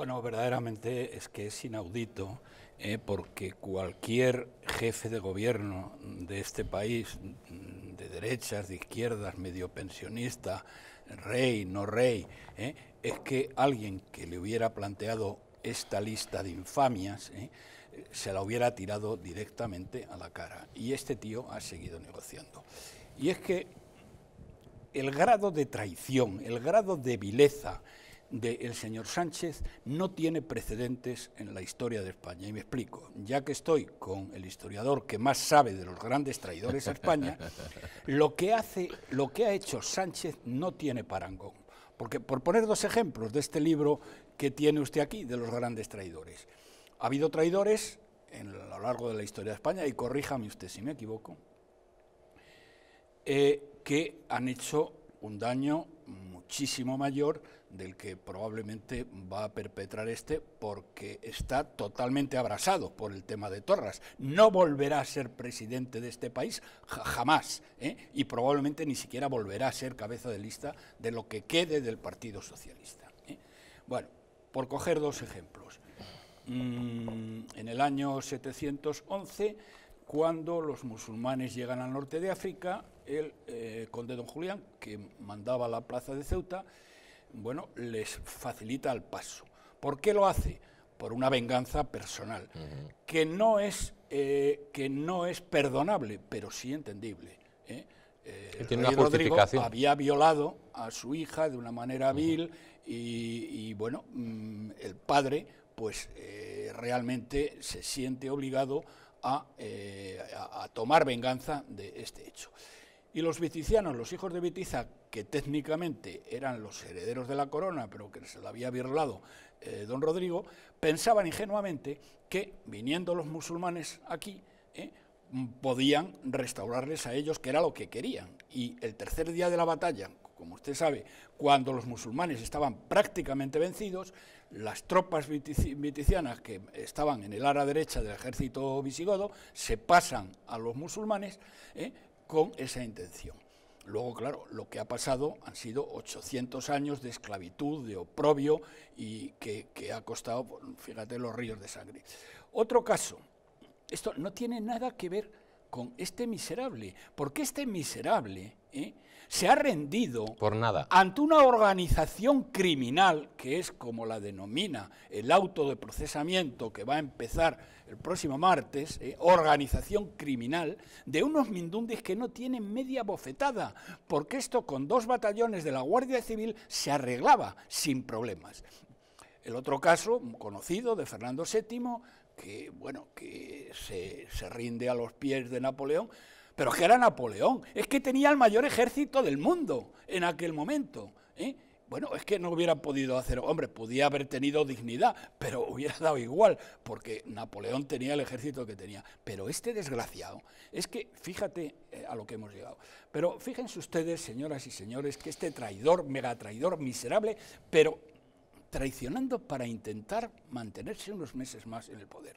Bueno, verdaderamente es que es inaudito eh, porque cualquier jefe de gobierno de este país, de derechas, de izquierdas, medio pensionista, rey, no rey, eh, es que alguien que le hubiera planteado esta lista de infamias eh, se la hubiera tirado directamente a la cara. Y este tío ha seguido negociando. Y es que el grado de traición, el grado de vileza, del el señor Sánchez no tiene precedentes en la historia de España. Y me explico, ya que estoy con el historiador que más sabe de los grandes traidores a España, lo que, hace, lo que ha hecho Sánchez no tiene parangón. Porque, por poner dos ejemplos de este libro que tiene usted aquí, de los grandes traidores. Ha habido traidores en, a lo largo de la historia de España, y corríjame usted si me equivoco, eh, que han hecho un daño muchísimo mayor del que probablemente va a perpetrar este porque está totalmente abrasado por el tema de Torras. No volverá a ser presidente de este país jamás ¿eh? y probablemente ni siquiera volverá a ser cabeza de lista de lo que quede del Partido Socialista. ¿eh? Bueno, por coger dos ejemplos. Mm, en el año 711, cuando los musulmanes llegan al norte de África, el eh, conde don Julián, que mandaba la plaza de Ceuta, bueno, les facilita el paso. ¿Por qué lo hace? Por una venganza personal, que, no es, eh, que no es perdonable, pero sí entendible. ¿eh? Eh, Rodrigo había violado a su hija de una manera vil y, bueno, mm, el padre pues realmente se siente obligado a tomar venganza de este hecho. Y los viticianos, los hijos de Vitiza, que técnicamente eran los herederos de la corona, pero que se la había virlado eh, don Rodrigo, pensaban ingenuamente que, viniendo los musulmanes aquí, eh, podían restaurarles a ellos, que era lo que querían. Y el tercer día de la batalla, como usted sabe, cuando los musulmanes estaban prácticamente vencidos, las tropas viticianas que estaban en el ara derecha del ejército visigodo se pasan a los musulmanes, eh, con esa intención. Luego, claro, lo que ha pasado han sido 800 años de esclavitud, de oprobio y que, ha costado, fíjate, los ríos de sangre. Otro caso, esto no tiene nada que ver con este miserable, porque este miserable eh, se ha rendido ante una organización criminal que es como la denomina el auto de procesamiento que va a empezar el próximo martes, eh, organización criminal de unos mindundis que no tienen media bofetada, porque esto con dos batallones de la Guardia Civil se arreglaba sin problemas. El otro caso, conocido, de Fernando VII, que, bueno, que se, rinde a los pies de Napoleón, pero que era Napoleón, es que tenía el mayor ejército del mundo en aquel momento. ¿eh? Bueno, es que no hubiera podido hacer, hombre, podía haber tenido dignidad, pero hubiera dado igual, porque Napoleón tenía el ejército que tenía. Pero este desgraciado, es que fíjate eh, a lo que hemos llegado. Pero fíjense ustedes, señoras y señores, que este traidor, megatraidor, miserable, pero traicionando para intentar mantenerse unos meses más en el poder.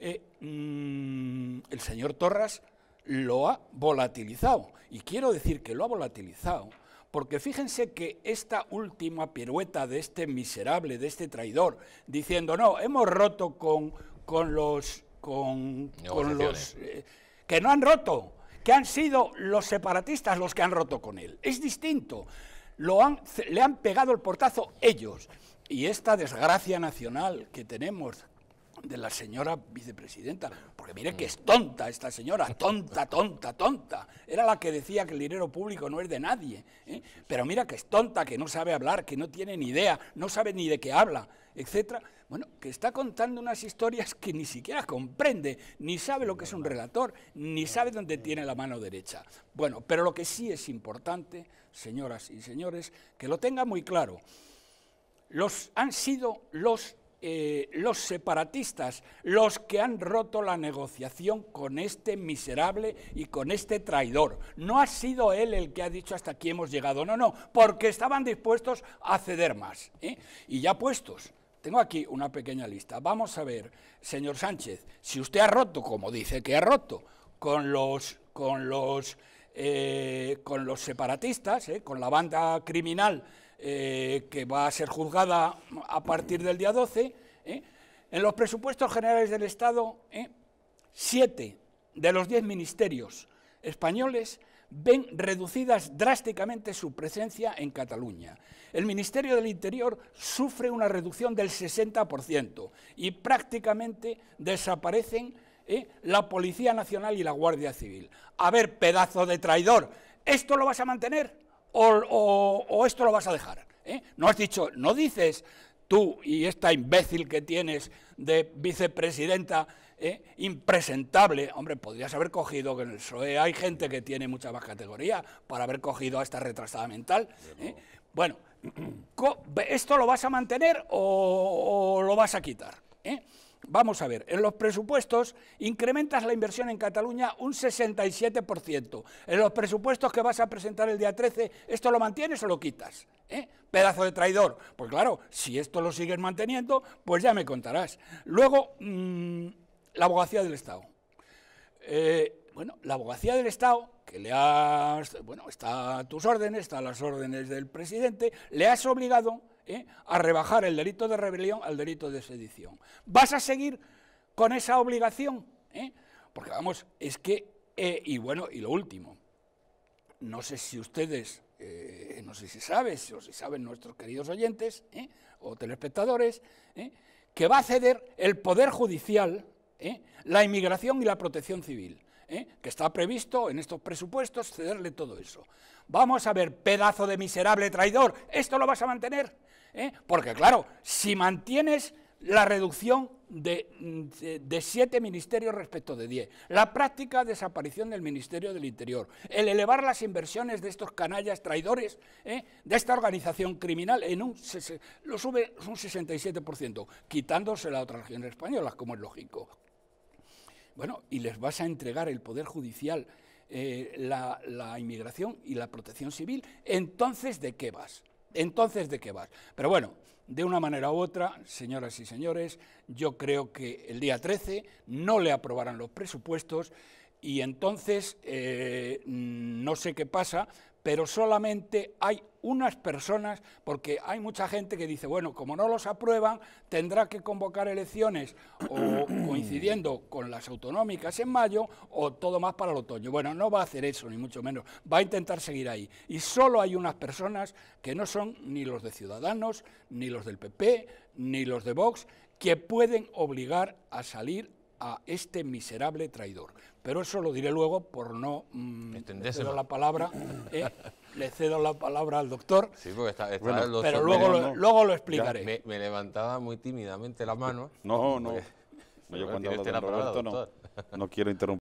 Eh, mm, el señor Torras lo ha volatilizado, y quiero decir que lo ha volatilizado, porque fíjense que esta última pirueta de este miserable, de este traidor, diciendo, no, hemos roto con, con los... Con, con los eh, que no han roto, que han sido los separatistas los que han roto con él. Es distinto. le han pegado el portazo ellos y esta desgracia nacional que tenemos de la señora vicepresidenta, porque mire que es tonta esta señora, tonta, tonta, tonta. Era la que decía que el dinero público no es de nadie, ¿eh? pero mira que es tonta, que no sabe hablar, que no tiene ni idea, no sabe ni de qué habla, etcétera. Bueno, que está contando unas historias que ni siquiera comprende, ni sabe lo que es un relator, ni sabe dónde tiene la mano derecha. Bueno, pero lo que sí es importante, señoras y señores, que lo tenga muy claro los, han sido los, eh, los separatistas los que han roto la negociación con este miserable y con este traidor. No ha sido él el que ha dicho hasta aquí hemos llegado, no, no, porque estaban dispuestos a ceder más. ¿eh? Y ya puestos. Tengo aquí una pequeña lista. Vamos a ver, señor Sánchez, si usted ha roto, como dice que ha roto, con los, con los, eh, con los separatistas, con la banda criminal eh, que va a ser juzgada a partir del día 12. ¿eh? En los presupuestos generales del Estado, ¿eh? siete de los diez ministerios españoles ven reducidas drásticamente su presencia en Cataluña. El Ministerio del Interior sufre una reducción del 60% y prácticamente desaparecen la Policía Nacional y la Guardia Civil. A ver, pedazo de traidor, ¿esto lo vas a mantener? o, esto lo vas a dejar. ¿eh? No has dicho, no dices tú y esta imbécil que tienes de vicepresidenta ¿eh? impresentable, hombre, podrías haber cogido que en el PSOE hay gente que tiene mucha más categoría para haber cogido a esta retrasada mental. ¿eh? Bueno, ¿esto lo vas a mantener o, lo vas a quitar? Vamos a ver, en los presupuestos incrementas la inversión en Cataluña un 67%. En los presupuestos que vas a presentar el día 13, ¿esto lo mantienes o lo quitas? ¿Eh? Pedazo de traidor. Pues claro, si esto lo sigues manteniendo, pues ya me contarás. Luego, mm, la abogacía del Estado. Eh, bueno, la abogacía del Estado, que le has, bueno, está a tus órdenes, está a las órdenes del presidente, le has obligado ¿eh? a rebajar el delito de rebelión al delito de sedición. ¿Vas a seguir con esa obligación? ¿Eh? Porque vamos, es que, eh, y bueno, y lo último, no sé si ustedes, no sé si sabes, o si saben nuestros queridos oyentes o telespectadores, que va a ceder el Poder Judicial, la inmigración y la protección civil. que está previsto en estos presupuestos cederle todo eso. Vamos a ver, pedazo de miserable traidor, ¿esto lo vas a mantener? ¿eh? Porque claro, si mantienes la reducción de, siete ministerios respecto de diez, la práctica desaparición del Ministerio del Interior, el elevar las inversiones de estos canallas traidores, ¿eh? de esta organización criminal, en un, lo sube un 67%, quitándose la otra región española, como es lógico. Bueno, y les vas a entregar el Poder Judicial, eh, la inmigración y la protección civil, entonces ¿de qué vas? Entonces, ¿de qué vas? Pero bueno, de una manera u otra, señoras y señores, yo creo que el día 13 no le aprobarán los presupuestos y entonces eh, no sé qué pasa, pero solamente hay unas personas, porque hay mucha gente que dice, bueno, como no los aprueban, tendrá que convocar elecciones o coincidiendo con las autonómicas en mayo o todo más para el otoño. Bueno, no va a hacer eso, ni mucho menos, va a intentar seguir ahí. Y solo hay unas personas que no son ni los de Ciudadanos, ni los del PP, ni los de Vox, que pueden obligar a salir a este miserable traidor. Pero eso lo diré luego por no mm, la palabra. Eh, le cedo la palabra al doctor. Sí, porque está, pero luego lo, luego lo explicaré. Me, levantaba muy tímidamente la mano. No, no. no, no quiero interrumpir.